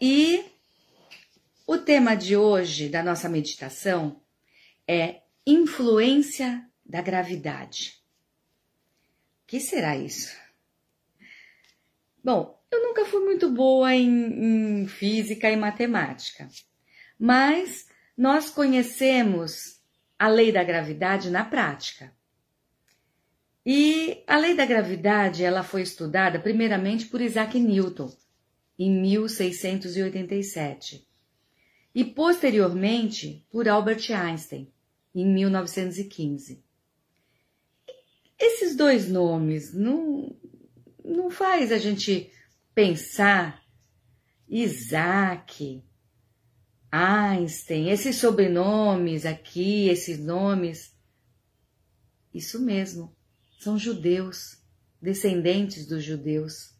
E o tema de hoje da nossa meditação é influência da gravidade. O que será isso? Bom, eu nunca fui muito boa em, em física e matemática, mas nós conhecemos a lei da gravidade na prática. E a lei da gravidade ela foi estudada primeiramente por Isaac Newton em 1687, e posteriormente por Albert Einstein, em 1915. Esses dois nomes não, não faz a gente pensar Isaac, Einstein, esses sobrenomes aqui, esses nomes. Isso mesmo, são judeus, descendentes dos judeus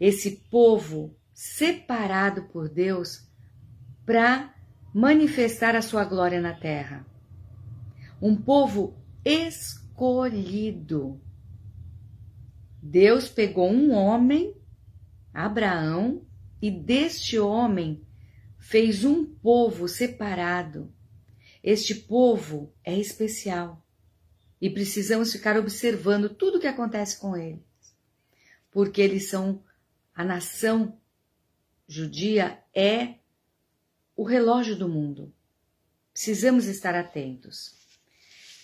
esse povo separado por Deus para manifestar a sua glória na terra. Um povo escolhido. Deus pegou um homem, Abraão, e deste homem fez um povo separado. Este povo é especial e precisamos ficar observando tudo o que acontece com eles, porque eles são a nação judia é o relógio do mundo. Precisamos estar atentos.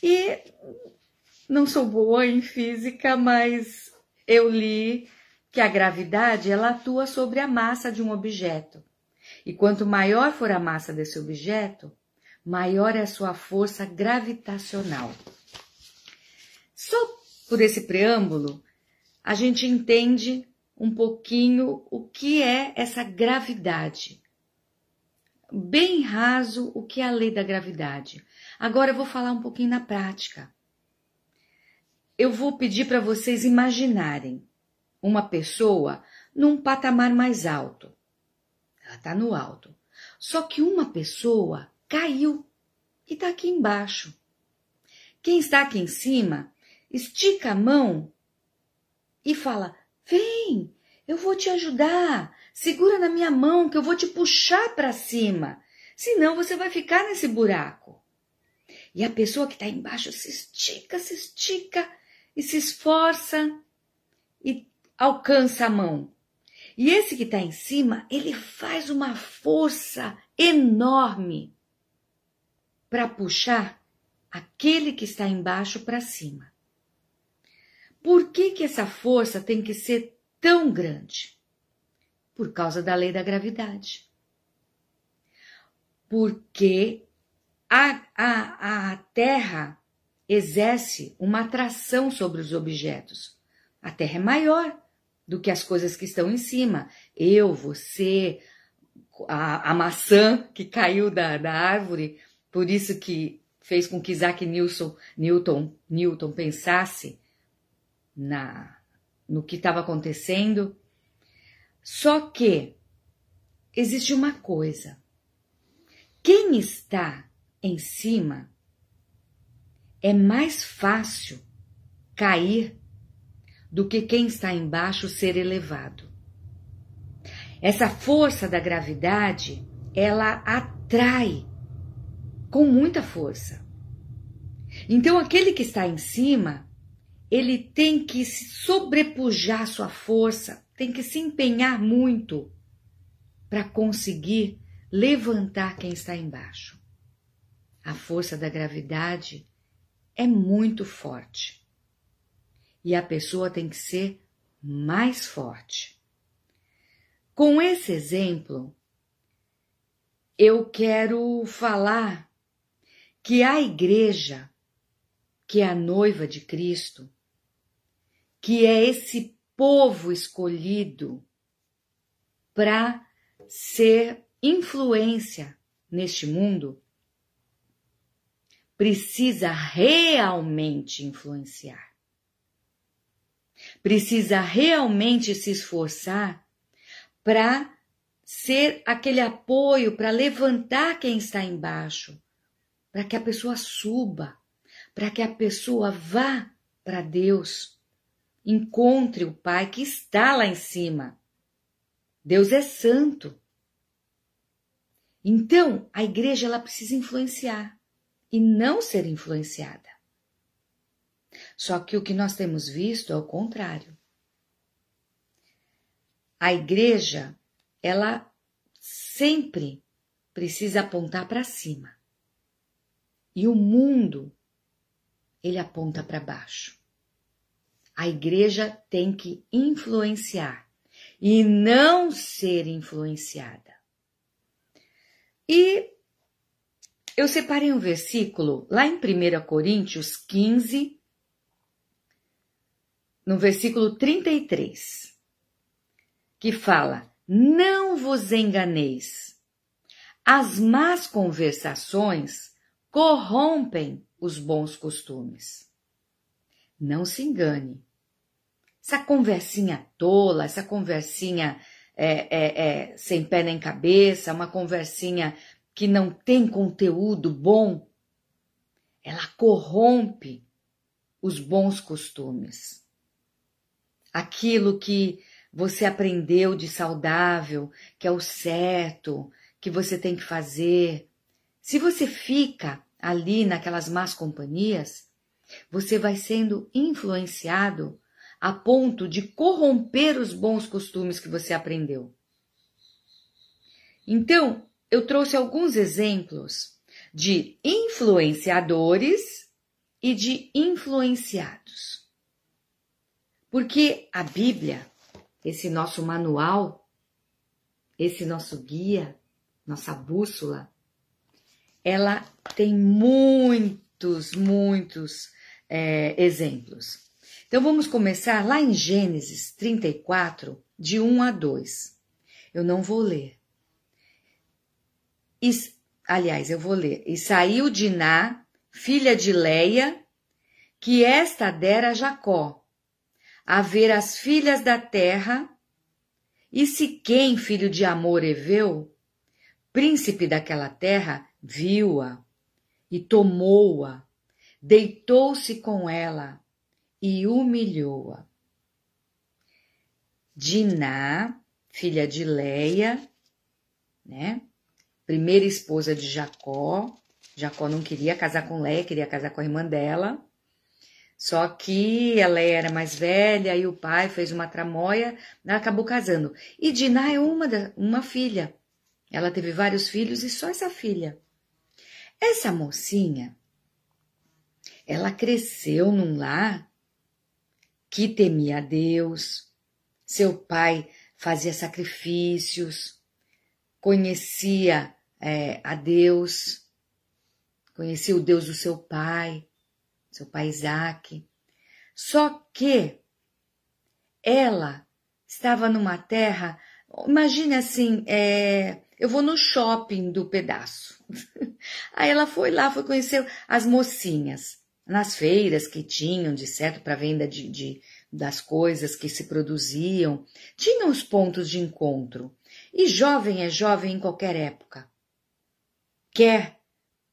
E não sou boa em física, mas eu li que a gravidade ela atua sobre a massa de um objeto. E quanto maior for a massa desse objeto, maior é a sua força gravitacional. Só por esse preâmbulo, a gente entende um pouquinho o que é essa gravidade. Bem raso o que é a lei da gravidade. Agora eu vou falar um pouquinho na prática. Eu vou pedir para vocês imaginarem uma pessoa num patamar mais alto. Ela está no alto. Só que uma pessoa caiu e está aqui embaixo. Quem está aqui em cima estica a mão e fala: Vem, eu vou te ajudar. Segura na minha mão que eu vou te puxar para cima. Senão você vai ficar nesse buraco. E a pessoa que está embaixo se estica, se estica e se esforça e alcança a mão. E esse que está em cima, ele faz uma força enorme para puxar aquele que está embaixo para cima. Por que, que essa força tem que ser tão grande? Por causa da lei da gravidade. Porque a, a, a Terra exerce uma atração sobre os objetos. A Terra é maior do que as coisas que estão em cima. Eu, você, a, a maçã que caiu da, da árvore, por isso que fez com que Isaac Newton, Newton, Newton pensasse na no que estava acontecendo. Só que existe uma coisa. Quem está em cima é mais fácil cair do que quem está embaixo ser elevado. Essa força da gravidade, ela atrai com muita força. Então aquele que está em cima ele tem que sobrepujar sua força, tem que se empenhar muito para conseguir levantar quem está embaixo. A força da gravidade é muito forte. E a pessoa tem que ser mais forte. Com esse exemplo, eu quero falar que a igreja, que é a noiva de Cristo, que é esse povo escolhido para ser influência neste mundo, precisa realmente influenciar. Precisa realmente se esforçar para ser aquele apoio, para levantar quem está embaixo, para que a pessoa suba, para que a pessoa vá para Deus. Encontre o Pai que está lá em cima. Deus é santo. Então, a igreja ela precisa influenciar e não ser influenciada. Só que o que nós temos visto é o contrário. A igreja, ela sempre precisa apontar para cima. E o mundo, ele aponta para baixo. A igreja tem que influenciar e não ser influenciada. E eu separei um versículo lá em 1 Coríntios 15, no versículo 33, que fala: Não vos enganeis, as más conversações corrompem os bons costumes. Não se engane, essa conversinha tola, essa conversinha é, é, é, sem pé nem cabeça, uma conversinha que não tem conteúdo bom, ela corrompe os bons costumes. Aquilo que você aprendeu de saudável, que é o certo, que você tem que fazer. Se você fica ali naquelas más companhias, você vai sendo influenciado a ponto de corromper os bons costumes que você aprendeu. Então, eu trouxe alguns exemplos de influenciadores e de influenciados. Porque a Bíblia, esse nosso manual, esse nosso guia, nossa bússola, ela tem muitos, muitos é, exemplos. Então vamos começar lá em Gênesis 34, de 1 a 2. Eu não vou ler. E, aliás, eu vou ler. E saiu Diná, filha de Leia, que esta dera a Jacó, a ver as filhas da terra, e Siquém, filho de Amor Eveu, príncipe daquela terra, viu-a e tomou-a, deitou-se com ela e humilhou-a. Diná, filha de Leia, né? Primeira esposa de Jacó. Jacó não queria casar com Leia, queria casar com a irmã dela. Só que a Leia era mais velha e o pai fez uma tramóia, acabou casando. E Diná é uma, da, uma filha. Ela teve vários filhos e só essa filha. Essa mocinha, ela cresceu num lar que temia a Deus, seu pai fazia sacrifícios, conhecia é, a Deus, conhecia o Deus do seu pai, seu pai Isaac. Só que ela estava numa terra, imagine assim, é, eu vou no shopping do pedaço. Aí ela foi lá, foi conhecer as mocinhas nas feiras que tinham, de certo, para venda de, de, das coisas que se produziam, tinham os pontos de encontro. E jovem é jovem em qualquer época. Quer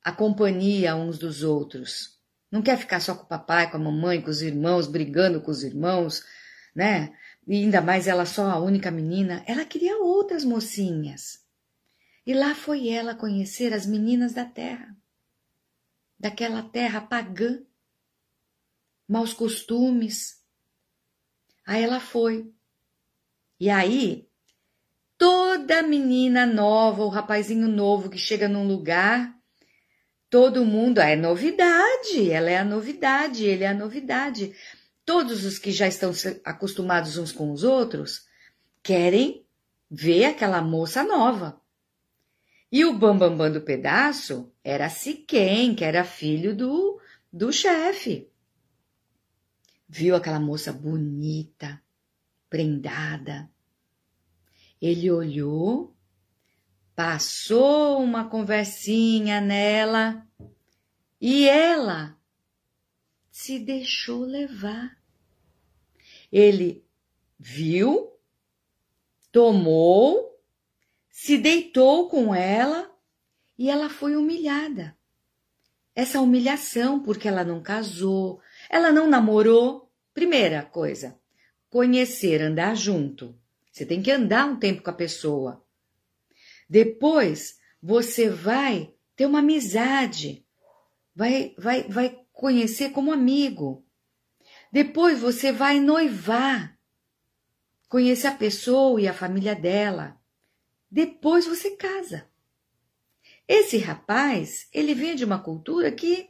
a companhia uns dos outros. Não quer ficar só com o papai, com a mamãe, com os irmãos, brigando com os irmãos, né? E ainda mais ela só a única menina. Ela queria outras mocinhas. E lá foi ela conhecer as meninas da terra daquela terra pagã, maus costumes. Aí ela foi. E aí, toda menina nova, o rapazinho novo que chega num lugar, todo mundo ah, é novidade, ela é a novidade, ele é a novidade. Todos os que já estão acostumados uns com os outros querem ver aquela moça nova. E o Bambambam Bam Bam do pedaço era Siquém, que era filho do, do chefe. Viu aquela moça bonita, prendada. Ele olhou, passou uma conversinha nela e ela se deixou levar. Ele viu, tomou se deitou com ela e ela foi humilhada. Essa humilhação porque ela não casou, ela não namorou. Primeira coisa, conhecer, andar junto. Você tem que andar um tempo com a pessoa. Depois, você vai ter uma amizade, vai, vai, vai conhecer como amigo. Depois, você vai noivar, conhecer a pessoa e a família dela. Depois você casa. Esse rapaz, ele vem de uma cultura que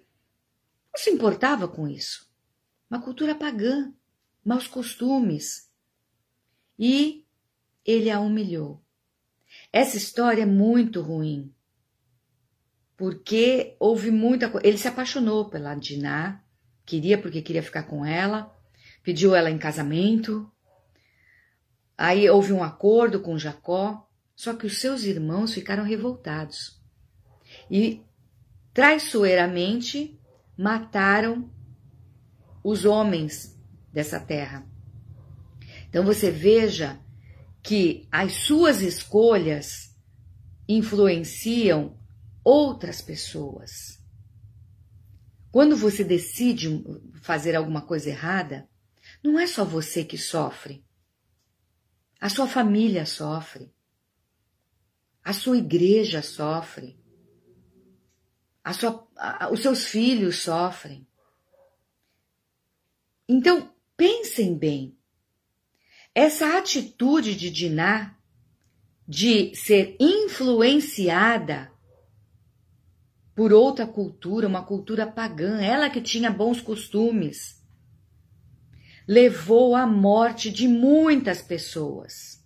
não se importava com isso. Uma cultura pagã, maus costumes. E ele a humilhou. Essa história é muito ruim. Porque houve muita coisa. Ele se apaixonou pela Diná, queria porque queria ficar com ela, pediu ela em casamento. Aí houve um acordo com Jacó. Só que os seus irmãos ficaram revoltados e traiçoeiramente mataram os homens dessa terra. Então você veja que as suas escolhas influenciam outras pessoas. Quando você decide fazer alguma coisa errada, não é só você que sofre. A sua família sofre. A sua igreja sofre. A sua, a, os seus filhos sofrem. Então, pensem bem. Essa atitude de Diná, de ser influenciada por outra cultura, uma cultura pagã, ela que tinha bons costumes, levou à morte de muitas pessoas.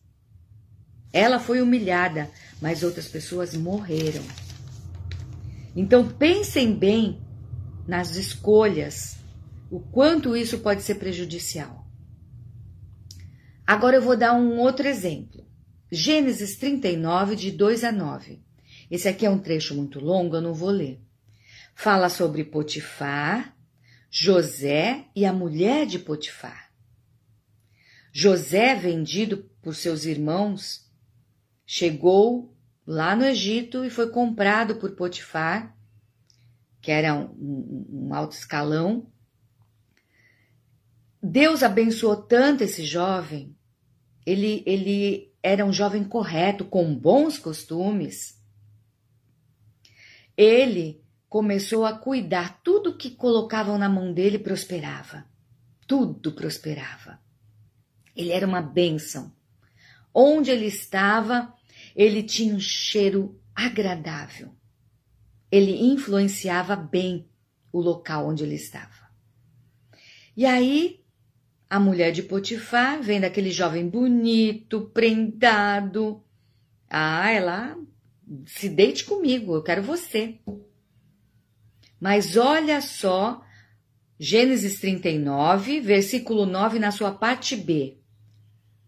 Ela foi humilhada, mas outras pessoas morreram. Então pensem bem nas escolhas, o quanto isso pode ser prejudicial. Agora eu vou dar um outro exemplo. Gênesis 39, de 2 a 9. Esse aqui é um trecho muito longo, eu não vou ler. Fala sobre Potifar, José e a mulher de Potifar. José, vendido por seus irmãos, Chegou lá no Egito e foi comprado por Potifar, que era um, um, alto escalão. Deus abençoou tanto esse jovem. Ele, ele era um jovem correto, com bons costumes. Ele começou a cuidar, tudo que colocavam na mão dele prosperava. Tudo prosperava. Ele era uma bênção. Onde ele estava, ele tinha um cheiro agradável. Ele influenciava bem o local onde ele estava. E aí, a mulher de Potifar, vendo aquele jovem bonito, prendado, ah, ela se deite comigo, eu quero você. Mas olha só, Gênesis 39, versículo 9, na sua parte B.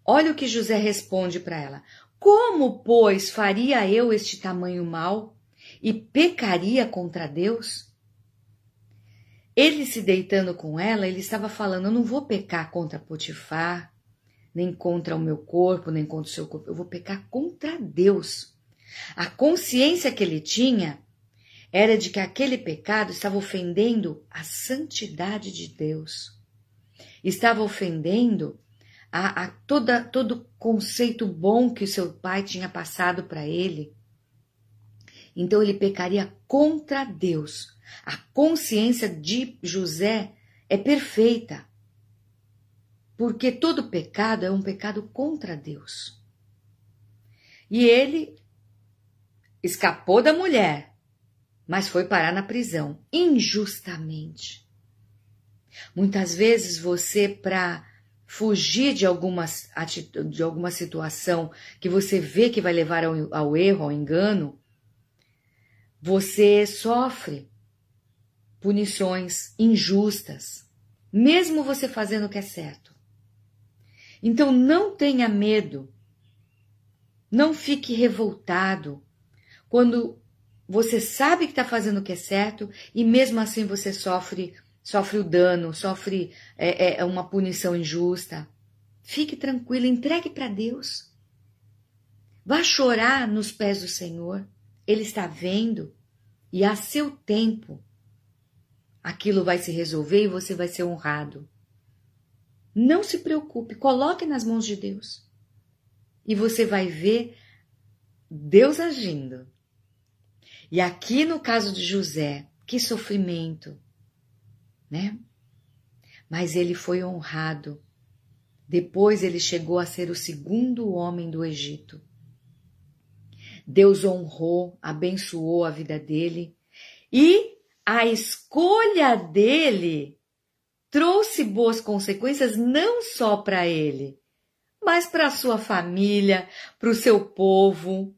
Olha o que José responde para ela. Como, pois, faria eu este tamanho mal e pecaria contra Deus? Ele se deitando com ela, ele estava falando: Eu não vou pecar contra Potifar, nem contra o meu corpo, nem contra o seu corpo. Eu vou pecar contra Deus. A consciência que ele tinha era de que aquele pecado estava ofendendo a santidade de Deus, estava ofendendo a, a toda, todo conceito bom que o seu pai tinha passado para ele. Então ele pecaria contra Deus. A consciência de José é perfeita, porque todo pecado é um pecado contra Deus. E ele escapou da mulher, mas foi parar na prisão injustamente. Muitas vezes você, para fugir de alguma, de alguma situação que você vê que vai levar ao, ao erro, ao engano, você sofre punições injustas, mesmo você fazendo o que é certo. Então não tenha medo, não fique revoltado quando você sabe que está fazendo o que é certo e mesmo assim você sofre sofre o dano, sofre é, é, é, uma punição injusta. Fique tranquilo, entregue para Deus. Vá chorar nos pés do Senhor. Ele está vendo e a seu tempo aquilo vai se resolver e você vai ser honrado. Não se preocupe, coloque nas mãos de Deus. E você vai ver Deus agindo. E aqui no caso de José, que sofrimento, né? Mas ele foi honrado. Depois ele chegou a ser o segundo homem do Egito. Deus honrou, abençoou a vida dele e a escolha dele trouxe boas consequências não só para ele, mas para a sua família, para o seu povo,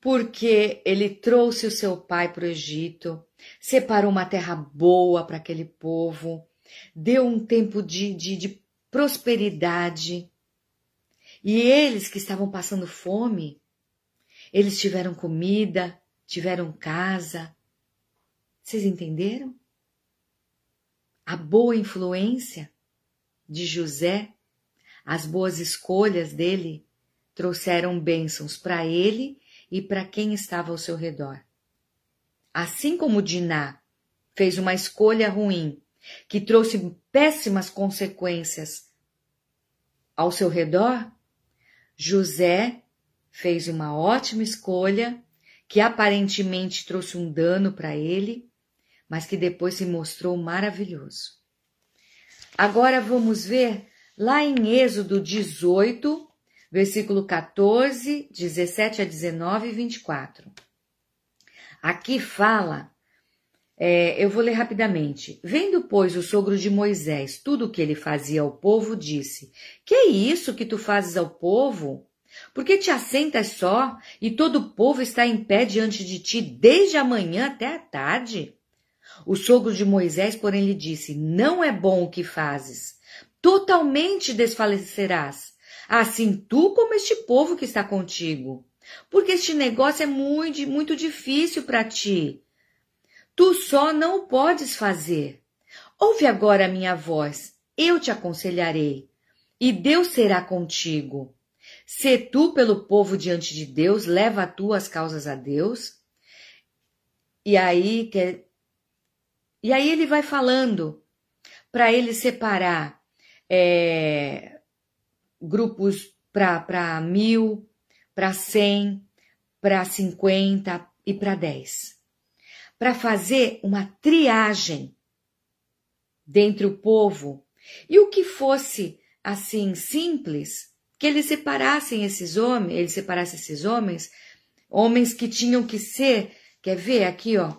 porque ele trouxe o seu pai para o Egito separou uma terra boa para aquele povo, deu um tempo de, de, de prosperidade. E eles que estavam passando fome, eles tiveram comida, tiveram casa. Vocês entenderam? A boa influência de José, as boas escolhas dele, trouxeram bênçãos para ele e para quem estava ao seu redor assim como Diná fez uma escolha ruim que trouxe péssimas consequências ao seu redor, José fez uma ótima escolha que aparentemente trouxe um dano para ele, mas que depois se mostrou maravilhoso. Agora vamos ver lá em Êxodo 18, versículo 14, 17 a 19 e 24. Aqui fala, é, eu vou ler rapidamente. Vendo, pois, o sogro de Moisés tudo o que ele fazia ao povo, disse: Que é isso que tu fazes ao povo? Porque te assentas só e todo o povo está em pé diante de ti desde a manhã até a tarde? O sogro de Moisés, porém, lhe disse: Não é bom o que fazes. Totalmente desfalecerás, assim tu como este povo que está contigo. Porque este negócio é muito, muito difícil para ti. Tu só não o podes fazer. Ouve agora a minha voz, eu te aconselharei, e Deus será contigo. Se tu pelo povo diante de Deus, leva as tuas causas a Deus. E aí quer... É, e aí ele vai falando para ele separar é, grupos para mil, para 100, para 50 e para 10. Para fazer uma triagem dentre o povo e o que fosse assim simples, que eles separassem esses homens, eles separassem esses homens, homens que tinham que ser, quer ver aqui, ó,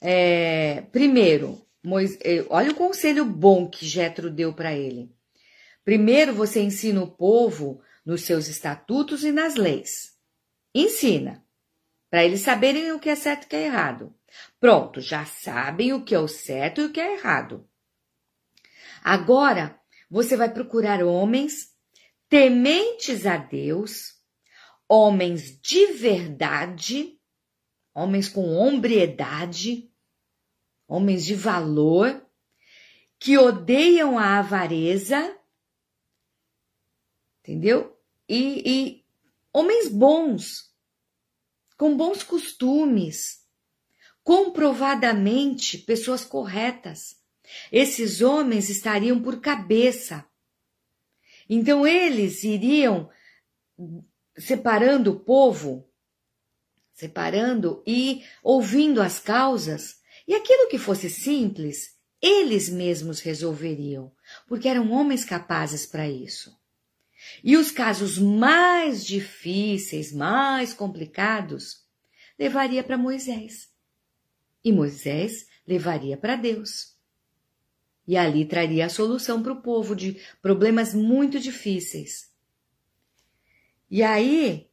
é, primeiro, Mois, é, olha o conselho bom que Jetro deu para ele. Primeiro você ensina o povo nos seus estatutos e nas leis. Ensina, para eles saberem o que é certo e o que é errado. Pronto, já sabem o que é o certo e o que é errado. Agora, você vai procurar homens tementes a Deus, homens de verdade, homens com hombridade, homens de valor, que odeiam a avareza, entendeu? e, e homens bons, com bons costumes, comprovadamente pessoas corretas. Esses homens estariam por cabeça. Então eles iriam separando o povo, separando e ouvindo as causas, e aquilo que fosse simples, eles mesmos resolveriam, porque eram homens capazes para isso. E os casos mais difíceis, mais complicados, levaria para Moisés. E Moisés levaria para Deus. E ali traria a solução para o povo de problemas muito difíceis. E aí,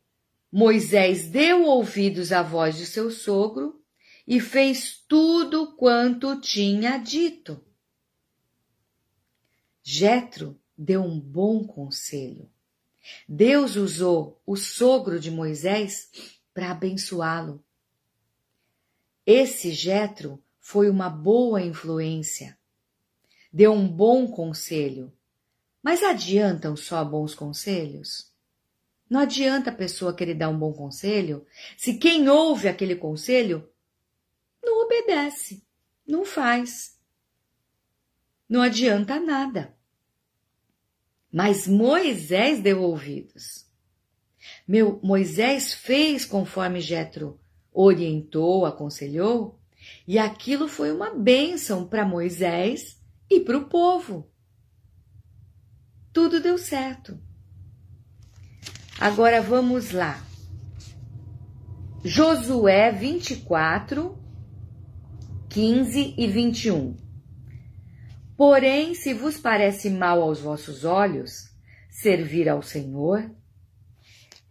Moisés deu ouvidos à voz de seu sogro e fez tudo quanto tinha dito. Jetro deu um bom conselho. Deus usou o sogro de Moisés para abençoá-lo. Esse Jetro foi uma boa influência. Deu um bom conselho. Mas adiantam só bons conselhos? Não adianta a pessoa querer dar um bom conselho se quem ouve aquele conselho não obedece, não faz. Não adianta nada mas Moisés deu ouvidos. Meu Moisés fez conforme Jetro orientou, aconselhou, e aquilo foi uma bênção para Moisés e para o povo. Tudo deu certo. Agora vamos lá. Josué 24, 15 e 21. Porém, se vos parece mal aos vossos olhos servir ao Senhor,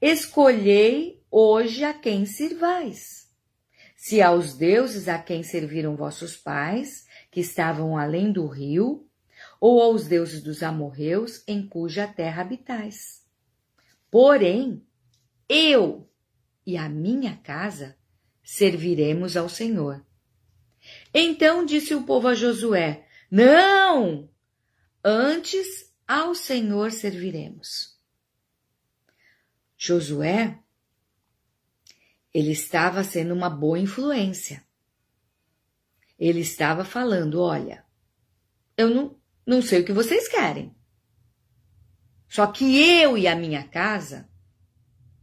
escolhei hoje a quem sirvais. Se aos deuses a quem serviram vossos pais, que estavam além do rio, ou aos deuses dos amorreus, em cuja terra habitais. Porém, eu e a minha casa serviremos ao Senhor. Então disse o povo a Josué: não! Antes ao Senhor serviremos. Josué, ele estava sendo uma boa influência. Ele estava falando: olha, eu não, não sei o que vocês querem. Só que eu e a minha casa,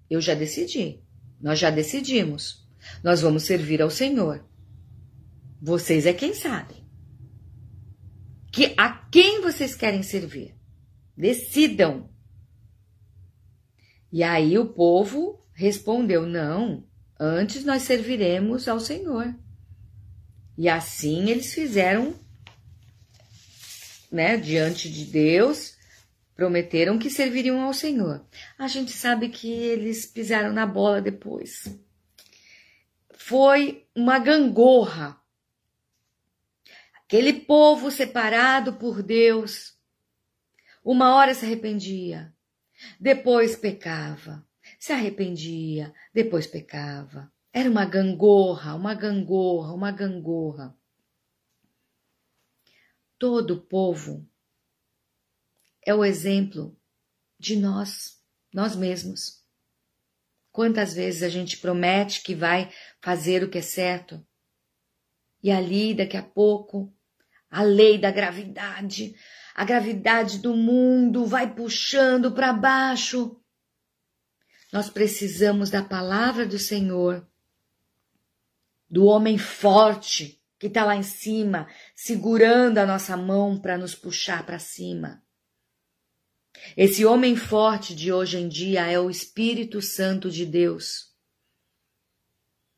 eu já decidi. Nós já decidimos. Nós vamos servir ao Senhor. Vocês é quem sabe que a quem vocês querem servir. Decidam. E aí o povo respondeu: Não, antes nós serviremos ao Senhor. E assim eles fizeram, né, diante de Deus, prometeram que serviriam ao Senhor. A gente sabe que eles pisaram na bola depois. Foi uma gangorra Aquele povo separado por Deus, uma hora se arrependia, depois pecava, se arrependia, depois pecava. Era uma gangorra, uma gangorra, uma gangorra. Todo povo é o exemplo de nós, nós mesmos. Quantas vezes a gente promete que vai fazer o que é certo e ali, daqui a pouco, a lei da gravidade, a gravidade do mundo vai puxando para baixo. Nós precisamos da palavra do Senhor, do homem forte que está lá em cima, segurando a nossa mão para nos puxar para cima. Esse homem forte de hoje em dia é o Espírito Santo de Deus.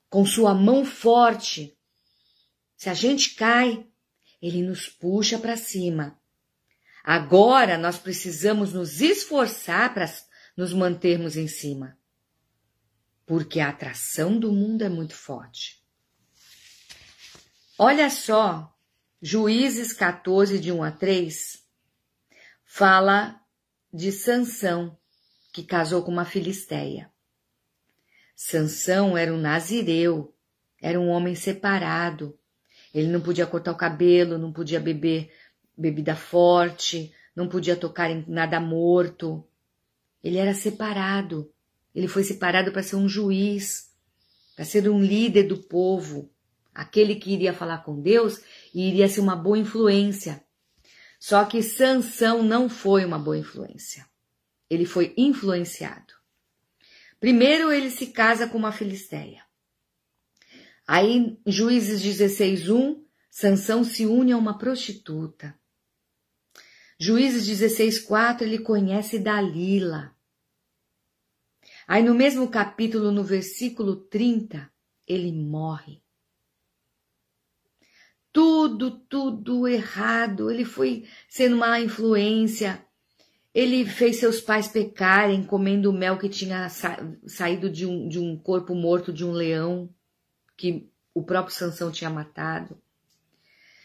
Com sua mão forte, se a gente cai, ele nos puxa para cima. Agora nós precisamos nos esforçar para nos mantermos em cima, porque a atração do mundo é muito forte. Olha só, Juízes 14, de 1 a 3, fala de Sansão, que casou com uma filisteia. Sansão era um nazireu, era um homem separado, ele não podia cortar o cabelo, não podia beber bebida forte, não podia tocar em nada morto. Ele era separado. Ele foi separado para ser um juiz, para ser um líder do povo, aquele que iria falar com Deus e iria ser uma boa influência. Só que Sansão não foi uma boa influência. Ele foi influenciado. Primeiro ele se casa com uma filisteia. Aí, Juízes 1, Sansão se une a uma prostituta. Juízes 4, ele conhece Dalila. Aí no mesmo capítulo, no versículo 30, ele morre. Tudo, tudo errado. Ele foi sendo uma influência. Ele fez seus pais pecarem comendo mel que tinha sa saído de um, de um corpo morto de um leão que o próprio Sansão tinha matado.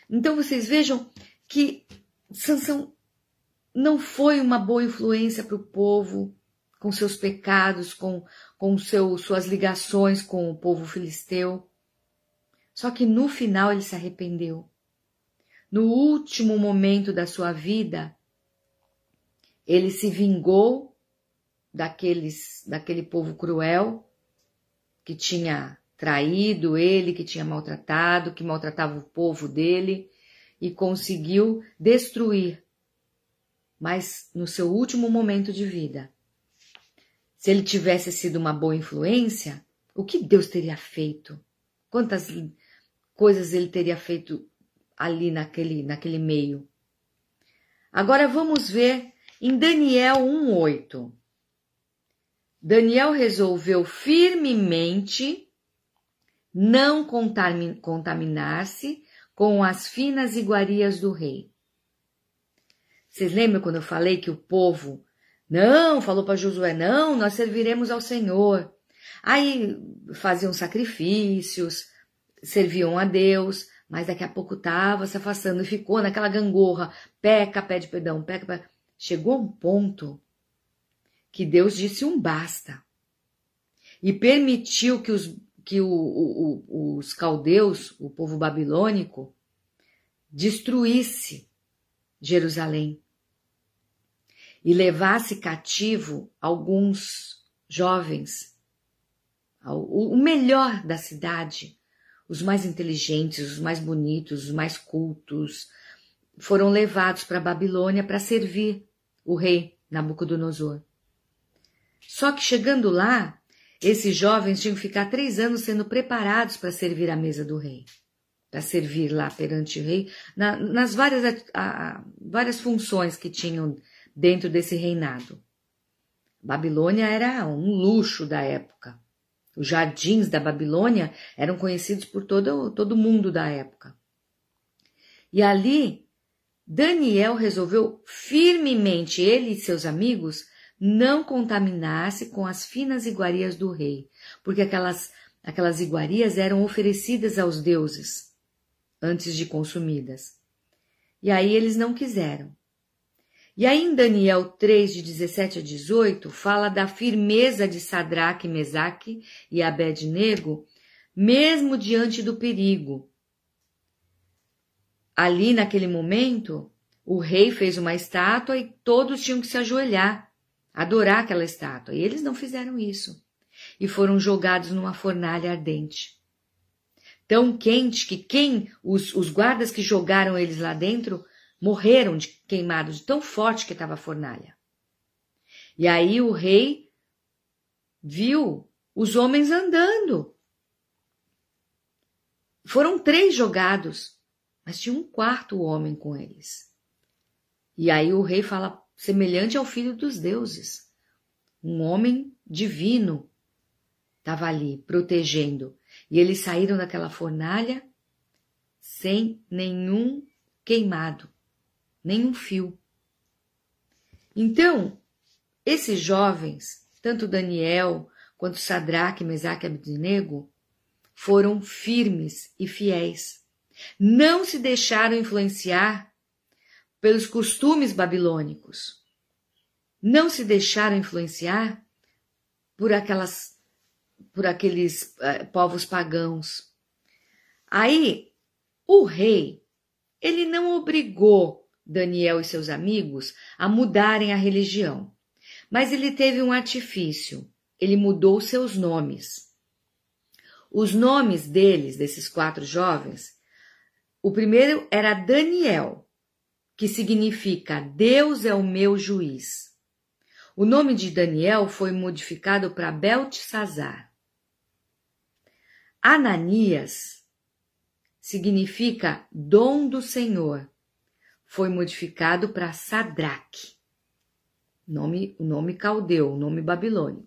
Então vocês vejam que Sansão não foi uma boa influência para o povo com seus pecados, com, com seu, suas ligações com o povo filisteu. Só que no final ele se arrependeu. No último momento da sua vida, ele se vingou daqueles, daquele povo cruel que tinha traído ele, que tinha maltratado, que maltratava o povo dele e conseguiu destruir. Mas no seu último momento de vida, se ele tivesse sido uma boa influência, o que Deus teria feito? Quantas coisas ele teria feito ali naquele, naquele meio? Agora vamos ver em Daniel 1:8. Daniel resolveu firmemente não contaminar-se com as finas iguarias do rei. Vocês lembram quando eu falei que o povo não falou para Josué: não, nós serviremos ao Senhor. Aí faziam sacrifícios, serviam a Deus, mas daqui a pouco estava se afastando e ficou naquela gangorra: peca, pede perdão, peca, peca. Chegou um ponto que Deus disse um basta e permitiu que os que o, o, os caldeus, o povo babilônico, destruísse Jerusalém e levasse cativo alguns jovens, o melhor da cidade, os mais inteligentes, os mais bonitos, os mais cultos, foram levados para a Babilônia para servir o rei Nabucodonosor. Só que chegando lá, esses jovens tinham que ficar três anos sendo preparados para servir à mesa do rei, para servir lá perante o rei, na, nas várias, a, a, várias funções que tinham dentro desse reinado. Babilônia era um luxo da época. Os jardins da Babilônia eram conhecidos por todo, todo mundo da época. E ali, Daniel resolveu firmemente, ele e seus amigos, não contaminasse com as finas iguarias do rei, porque aquelas, aquelas iguarias eram oferecidas aos deuses antes de consumidas. E aí eles não quiseram. E aí em Daniel 3, de 17 a 18, fala da firmeza de Sadraque, Mesaque e Abednego, mesmo diante do perigo. Ali naquele momento, o rei fez uma estátua e todos tinham que se ajoelhar adorar aquela estátua. E eles não fizeram isso. E foram jogados numa fornalha ardente. Tão quente que quem, os, os guardas que jogaram eles lá dentro, morreram de queimados, de tão forte que estava a fornalha. E aí o rei viu os homens andando. Foram três jogados, mas tinha um quarto homem com eles. E aí o rei fala semelhante ao filho dos deuses. Um homem divino estava ali protegendo. E eles saíram daquela fornalha sem nenhum queimado, nenhum fio. Então, esses jovens, tanto Daniel quanto Sadraque, Mesaque e Abednego, foram firmes e fiéis. Não se deixaram influenciar pelos costumes babilônicos. Não se deixaram influenciar por aquelas por aqueles uh, povos pagãos. Aí, o rei, ele não obrigou Daniel e seus amigos a mudarem a religião, mas ele teve um artifício. Ele mudou seus nomes. Os nomes deles, desses quatro jovens, o primeiro era Daniel, que significa Deus é o meu juiz. O nome de Daniel foi modificado para Beltesazar. Ananias significa dom do Senhor. Foi modificado para Sadraque, nome, o nome caldeu, o nome babilônico.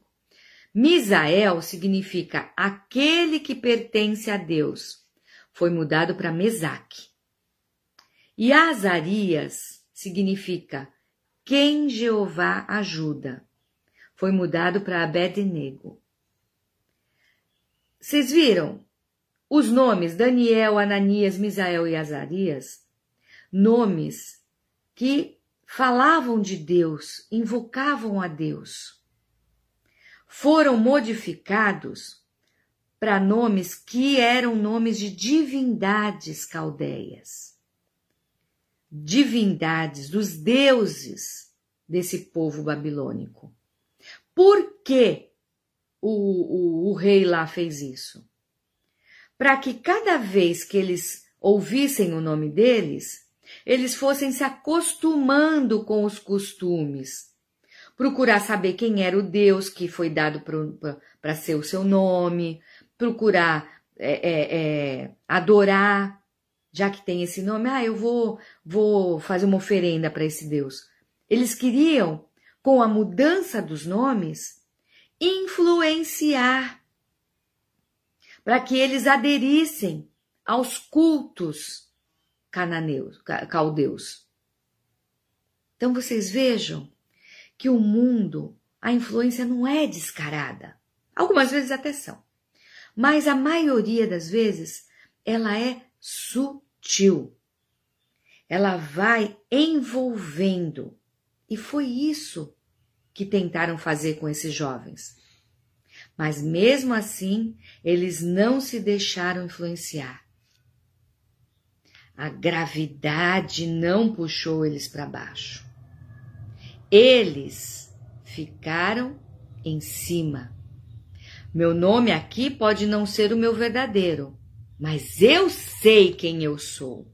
Misael significa aquele que pertence a Deus. Foi mudado para Mesaque. E Azarias significa quem Jeová ajuda. Foi mudado para Abednego. Vocês viram? Os nomes Daniel, Ananias, Misael e Azarias, nomes que falavam de Deus, invocavam a Deus, foram modificados para nomes que eram nomes de divindades caldeias divindades, dos deuses desse povo babilônico. Por que o, o, o rei lá fez isso? Para que cada vez que eles ouvissem o nome deles, eles fossem se acostumando com os costumes, procurar saber quem era o Deus que foi dado para ser o seu nome, procurar é, é, é, adorar já que tem esse nome, ah, eu vou, vou fazer uma oferenda para esse Deus. Eles queriam, com a mudança dos nomes, influenciar para que eles aderissem aos cultos cananeus, caldeus. Então vocês vejam que o mundo, a influência não é descarada. Algumas vezes até são, mas a maioria das vezes ela é sutil. Ela vai envolvendo. E foi isso que tentaram fazer com esses jovens. Mas mesmo assim, eles não se deixaram influenciar. A gravidade não puxou eles para baixo. Eles ficaram em cima. Meu nome aqui pode não ser o meu verdadeiro, mas eu sei quem eu sou.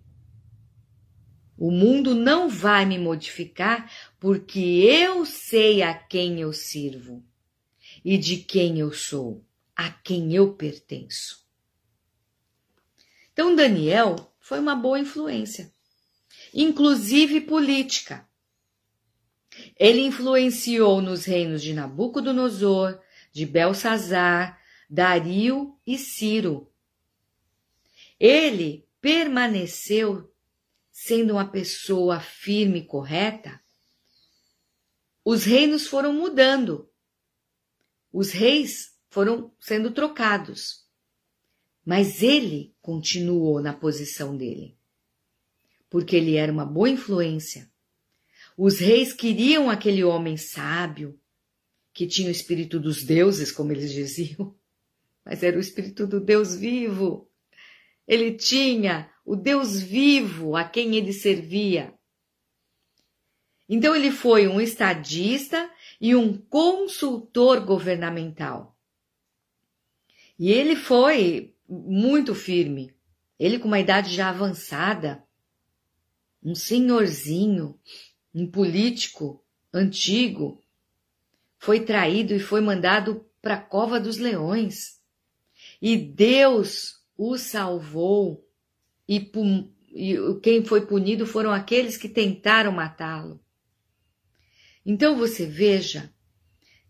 O mundo não vai me modificar porque eu sei a quem eu sirvo e de quem eu sou, a quem eu pertenço. Então, Daniel foi uma boa influência, inclusive política. Ele influenciou nos reinos de Nabucodonosor, de Belsazar, Dario e Ciro, ele permaneceu sendo uma pessoa firme e correta, os reinos foram mudando, os reis foram sendo trocados, mas ele continuou na posição dele, porque ele era uma boa influência. Os reis queriam aquele homem sábio, que tinha o espírito dos deuses, como eles diziam, mas era o espírito do Deus vivo. Ele tinha o Deus vivo a quem ele servia. Então ele foi um estadista e um consultor governamental. E ele foi muito firme. Ele com uma idade já avançada, um senhorzinho, um político antigo, foi traído e foi mandado para a cova dos leões. E Deus o salvou e, e quem foi punido foram aqueles que tentaram matá-lo. Então você veja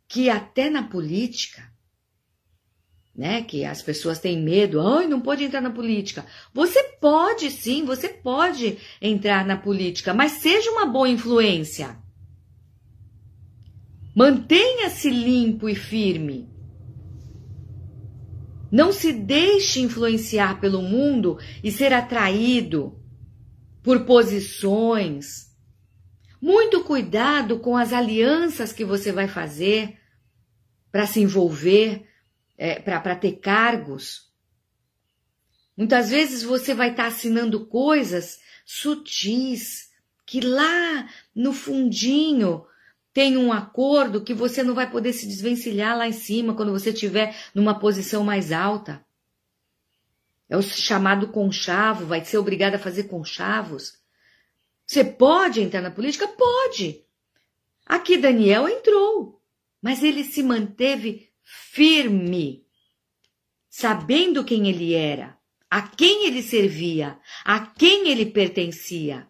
que até na política, né, que as pessoas têm medo, ai, não pode entrar na política. Você pode sim, você pode entrar na política, mas seja uma boa influência. Mantenha-se limpo e firme. Não se deixe influenciar pelo mundo e ser atraído por posições. Muito cuidado com as alianças que você vai fazer para se envolver, é, para ter cargos. Muitas vezes você vai estar tá assinando coisas sutis que lá no fundinho tem um acordo que você não vai poder se desvencilhar lá em cima quando você estiver numa posição mais alta. É o chamado conchavo, vai ser obrigado a fazer conchavos. Você pode entrar na política? Pode. Aqui Daniel entrou, mas ele se manteve firme, sabendo quem ele era, a quem ele servia, a quem ele pertencia.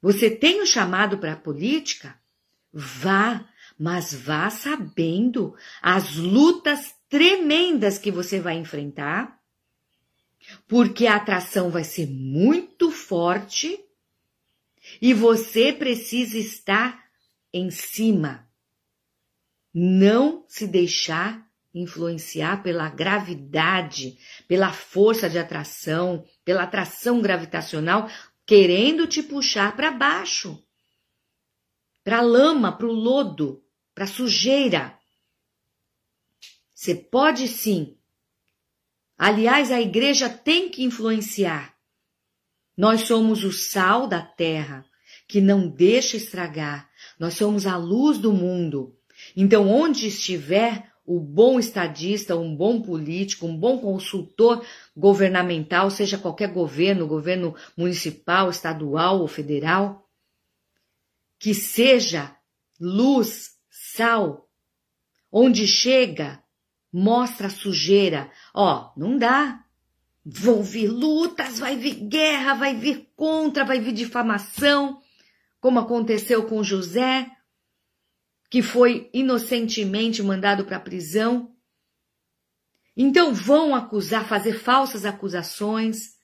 Você tem o um chamado para a política? Vá, mas vá sabendo as lutas tremendas que você vai enfrentar, porque a atração vai ser muito forte e você precisa estar em cima. Não se deixar influenciar pela gravidade, pela força de atração, pela atração gravitacional querendo te puxar para baixo, para lama, para o lodo, para sujeira. Você pode sim. Aliás, a igreja tem que influenciar. Nós somos o sal da terra, que não deixa estragar. Nós somos a luz do mundo. Então, onde estiver, o bom estadista, um bom político, um bom consultor governamental, seja qualquer governo, governo municipal, estadual ou federal, que seja luz, sal, onde chega, mostra sujeira. Ó, não dá. Vão vir lutas, vai vir guerra, vai vir contra, vai vir difamação, como aconteceu com José, que foi inocentemente mandado para a prisão. Então vão acusar, fazer falsas acusações.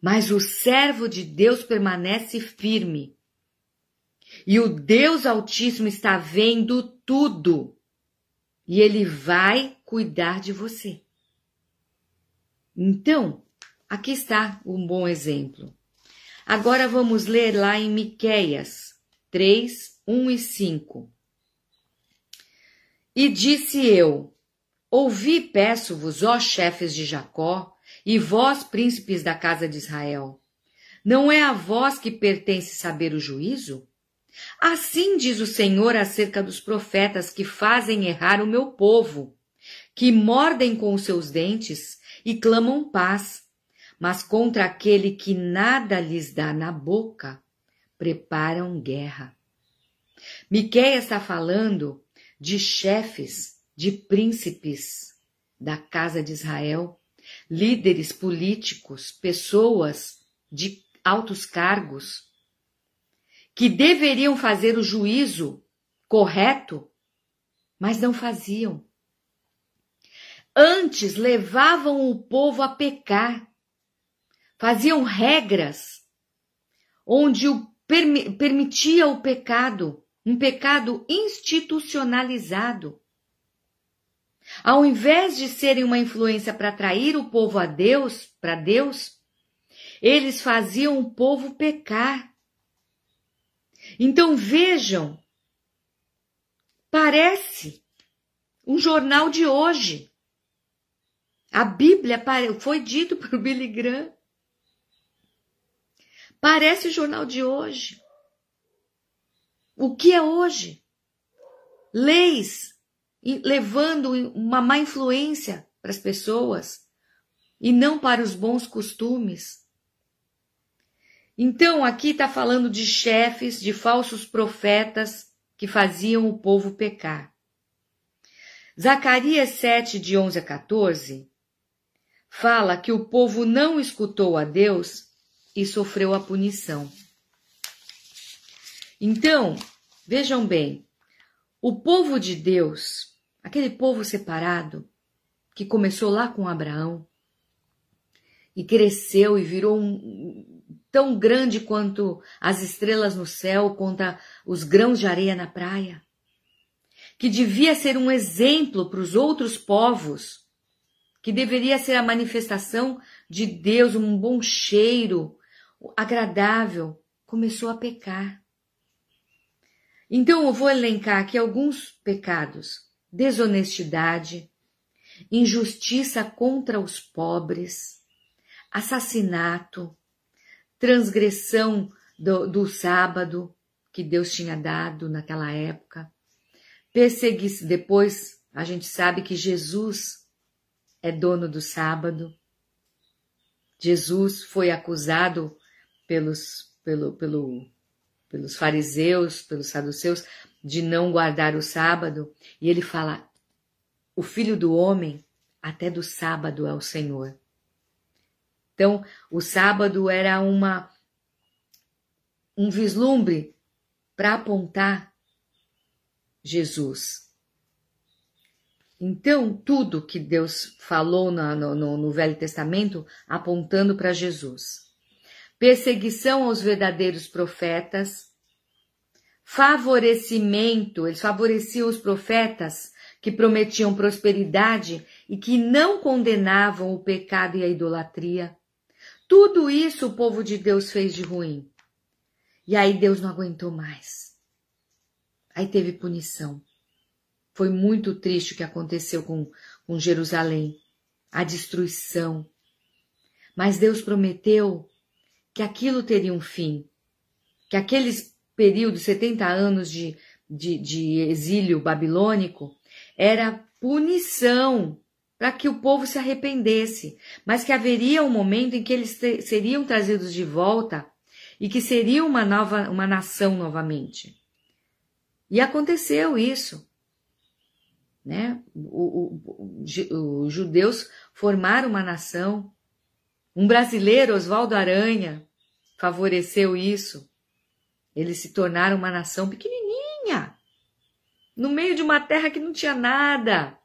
Mas o servo de Deus permanece firme. E o Deus Altíssimo está vendo tudo. E ele vai cuidar de você. Então, aqui está um bom exemplo. Agora vamos ler lá em Miqueias 3, 1 e 5. E disse eu: Ouvi, peço-vos, ó chefes de Jacó, e vós, príncipes da casa de Israel, não é a vós que pertence saber o juízo? Assim diz o Senhor acerca dos profetas que fazem errar o meu povo, que mordem com os seus dentes e clamam paz, mas contra aquele que nada lhes dá na boca, preparam guerra. Miqueias está falando de chefes, de príncipes da casa de Israel, líderes políticos, pessoas de altos cargos que deveriam fazer o juízo correto, mas não faziam. Antes levavam o povo a pecar, faziam regras onde o permitia o pecado um pecado institucionalizado. Ao invés de serem uma influência para atrair o povo a Deus, para Deus, eles faziam o povo pecar. Então vejam, parece um jornal de hoje. A Bíblia foi dito por Billy Graham. Parece o jornal de hoje o que é hoje. Leis levando uma má influência para as pessoas e não para os bons costumes. Então, aqui está falando de chefes, de falsos profetas que faziam o povo pecar. Zacarias 7, de 11 a 14, fala que o povo não escutou a Deus e sofreu a punição. Então, vejam bem, o povo de Deus, aquele povo separado, que começou lá com Abraão e cresceu e virou um, tão grande quanto as estrelas no céu, conta os grãos de areia na praia, que devia ser um exemplo para os outros povos, que deveria ser a manifestação de Deus, um bom cheiro agradável, começou a pecar. Então eu vou elencar aqui alguns pecados: desonestidade, injustiça contra os pobres, assassinato, transgressão do, do sábado que Deus tinha dado naquela época, perseguir depois a gente sabe que Jesus é dono do sábado. Jesus foi acusado pelos, pelo, pelo pelos fariseus, pelos saduceus, de não guardar o sábado, e ele fala: o filho do homem até do sábado é o Senhor. Então, o sábado era uma um vislumbre para apontar Jesus. Então, tudo que Deus falou no, no, no Velho Testamento apontando para Jesus perseguição aos verdadeiros profetas, favorecimento, eles favoreciam os profetas que prometiam prosperidade e que não condenavam o pecado e a idolatria. Tudo isso o povo de Deus fez de ruim. E aí Deus não aguentou mais. Aí teve punição. Foi muito triste o que aconteceu com, com Jerusalém a destruição. Mas Deus prometeu que aquilo teria um fim, que aqueles períodos, 70 anos de, de, de exílio babilônico, era punição para que o povo se arrependesse, mas que haveria um momento em que eles ter, seriam trazidos de volta e que seria uma nova uma nação novamente. E aconteceu isso. Né? os judeus formaram uma nação. Um brasileiro, Oswaldo Aranha, favoreceu isso. Eles se tornaram uma nação pequenininha, no meio de uma terra que não tinha nada.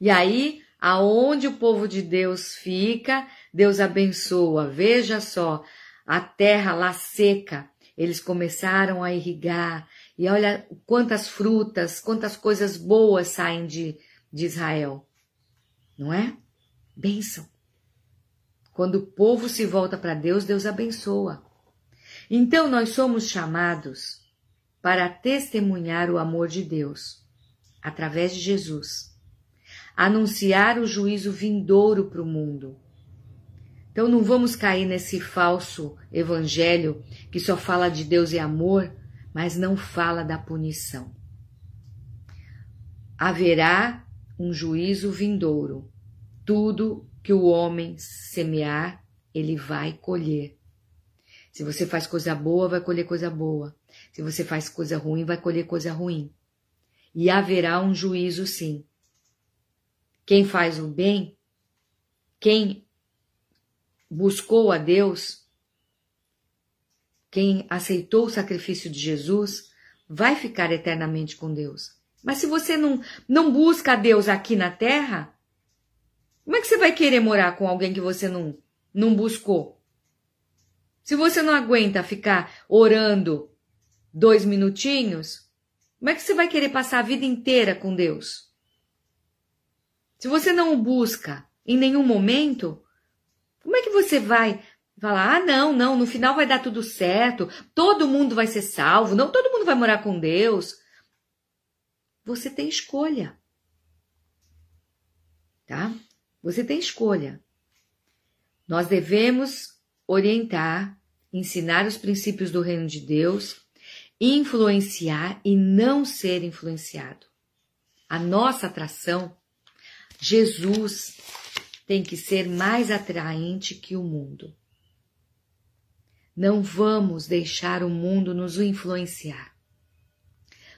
E aí, aonde o povo de Deus fica, Deus abençoa. Veja só, a terra lá seca, eles começaram a irrigar. E olha quantas frutas, quantas coisas boas saem de, de Israel. Não é? Bênção. Quando o povo se volta para Deus, Deus abençoa. Então nós somos chamados para testemunhar o amor de Deus através de Jesus, anunciar o juízo vindouro para o mundo. Então não vamos cair nesse falso evangelho que só fala de Deus e amor, mas não fala da punição. Haverá um juízo vindouro. Tudo que o homem semear, ele vai colher. Se você faz coisa boa, vai colher coisa boa. Se você faz coisa ruim, vai colher coisa ruim. E haverá um juízo, sim. Quem faz o bem, quem buscou a Deus, quem aceitou o sacrifício de Jesus, vai ficar eternamente com Deus. Mas se você não, não busca a Deus aqui na terra, como é que você vai querer morar com alguém que você não, não buscou? Se você não aguenta ficar orando dois minutinhos, como é que você vai querer passar a vida inteira com Deus? Se você não o busca em nenhum momento, como é que você vai falar, ah, não, não, no final vai dar tudo certo, todo mundo vai ser salvo, não, todo mundo vai morar com Deus. Você tem escolha. Tá? Você tem escolha. Nós devemos orientar, ensinar os princípios do reino de Deus, influenciar e não ser influenciado. A nossa atração, Jesus, tem que ser mais atraente que o mundo. Não vamos deixar o mundo nos influenciar.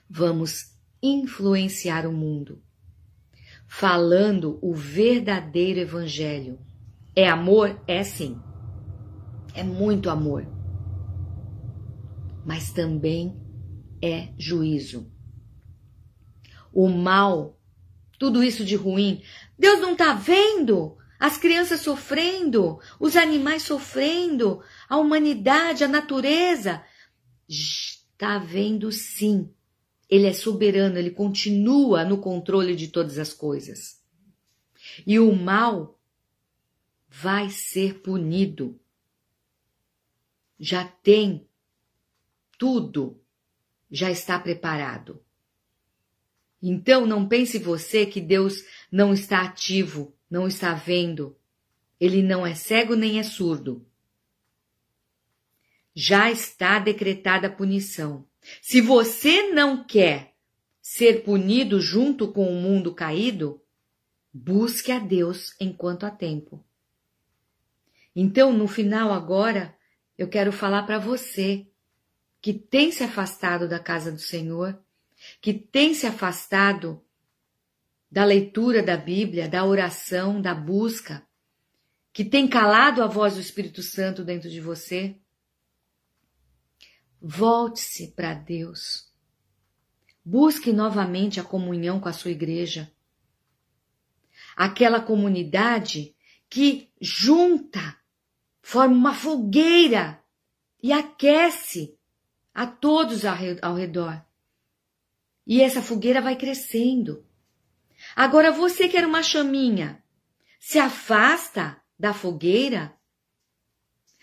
Vamos influenciar o mundo falando o verdadeiro evangelho. É amor? É sim. É muito amor. Mas também é juízo. O mal, tudo isso de ruim. Deus não está vendo? As crianças sofrendo, os animais sofrendo, a humanidade, a natureza. Está vendo sim. Ele é soberano, ele continua no controle de todas as coisas. E o mal vai ser punido. Já tem tudo, já está preparado. Então não pense você que Deus não está ativo, não está vendo. Ele não é cego nem é surdo. Já está decretada a punição. Se você não quer ser punido junto com o mundo caído, busque a Deus enquanto há tempo. Então, no final agora, eu quero falar para você que tem se afastado da casa do Senhor, que tem se afastado da leitura da Bíblia, da oração, da busca, que tem calado a voz do Espírito Santo dentro de você, Volte-se para Deus. Busque novamente a comunhão com a sua igreja. Aquela comunidade que junta, forma uma fogueira e aquece a todos ao redor. E essa fogueira vai crescendo. Agora você que era uma chaminha, se afasta da fogueira.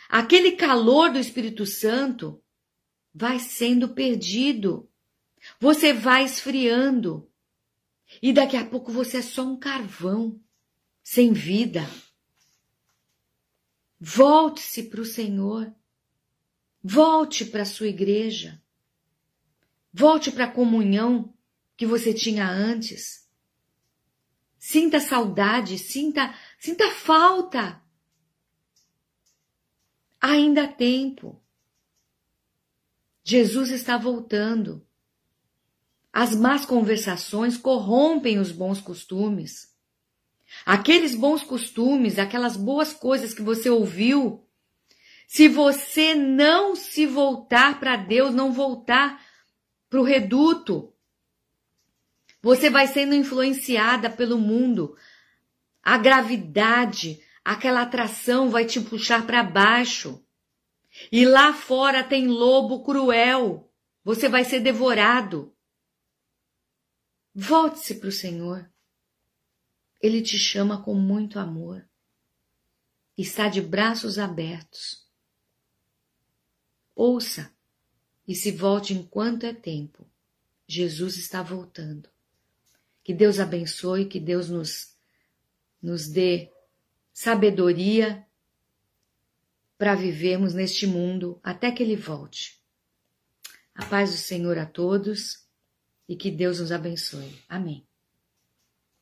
Aquele calor do Espírito Santo vai sendo perdido. Você vai esfriando. E daqui a pouco você é só um carvão, sem vida. Volte-se para o Senhor. Volte para a sua igreja. Volte para a comunhão que você tinha antes. Sinta saudade, sinta, sinta falta. Ainda há tempo. Jesus está voltando. As más conversações corrompem os bons costumes. Aqueles bons costumes, aquelas boas coisas que você ouviu, se você não se voltar para Deus, não voltar para o reduto, você vai sendo influenciada pelo mundo. A gravidade, aquela atração vai te puxar para baixo. E lá fora tem lobo cruel. Você vai ser devorado. Volte-se para o Senhor. Ele te chama com muito amor. Está de braços abertos. Ouça e se volte enquanto é tempo. Jesus está voltando. Que Deus abençoe, que Deus nos, nos dê sabedoria para vivermos neste mundo até que ele volte. A paz do Senhor a todos e que Deus nos abençoe. Amém.